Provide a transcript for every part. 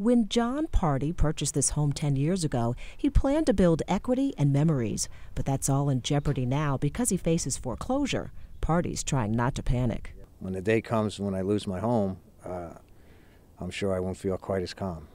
When John Party purchased this home 10 years ago, he planned to build equity and memories, but that's all in jeopardy now because he faces foreclosure. Party's trying not to panic. When the day comes when I lose my home, uh, I'm sure I won't feel quite as calm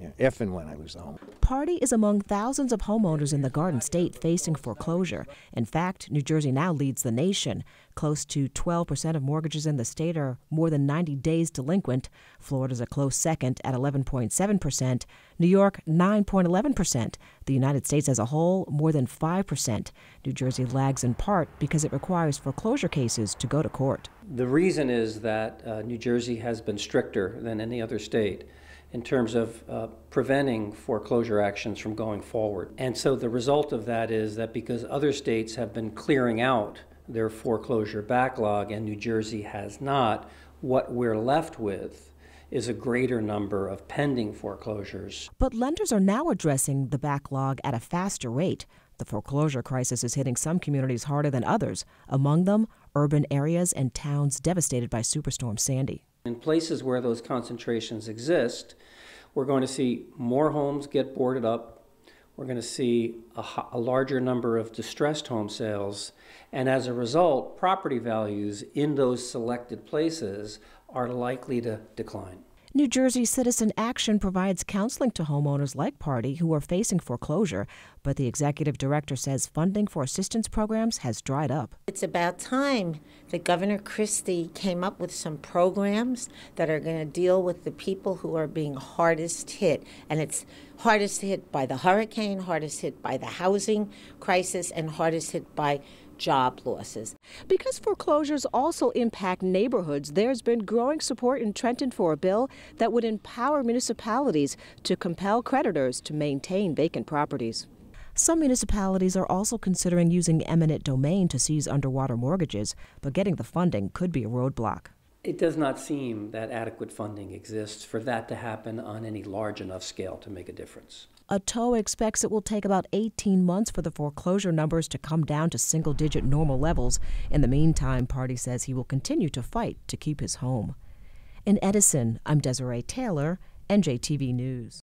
yeah, if and when I lose the home. Party is among thousands of homeowners in the Garden State facing foreclosure. In fact, New Jersey now leads the nation. Close to 12% of mortgages in the state are more than 90 days delinquent. Florida's a close second at 11.7%, New York 9.11%, the United States as a whole more than 5%. New Jersey lags in part because it requires foreclosure cases to go to court. The reason is that uh, New Jersey has been stricter than any other state in terms of uh, preventing foreclosure actions from going forward. And so the result of that is that because other states have been clearing out their foreclosure backlog and New Jersey has not, what we're left with is a greater number of pending foreclosures. But lenders are now addressing the backlog at a faster rate. The foreclosure crisis is hitting some communities harder than others, among them urban areas and towns devastated by Superstorm Sandy. In places where those concentrations exist, we're going to see more homes get boarded up. We're going to see a, a, larger number of distressed home sales. And as a result, property values in those selected places are likely to decline. New Jersey Citizen Action provides counseling to homeowners like Party who are facing foreclosure, but the executive director says funding for assistance programs has dried up. It's about time that Governor Christie came up with some programs that are going to deal with the people who are being hardest hit. And it's hardest hit by the hurricane, hardest hit by the housing crisis, and hardest hit by job losses. Because foreclosures also impact neighborhoods, there's been growing support in Trenton for a bill that would empower municipalities to compel creditors to maintain vacant properties. Some municipalities are also considering using eminent domain to seize underwater mortgages, but getting the funding could be a roadblock it does not seem that adequate funding exists for that to happen on any large enough scale to make a difference. Atto expects it will take about 18 months for the foreclosure numbers to come down to single digit normal levels. In the meantime, Party says he will continue to fight to keep his home. In Edison, I'm Desiree Taylor, NJTV News.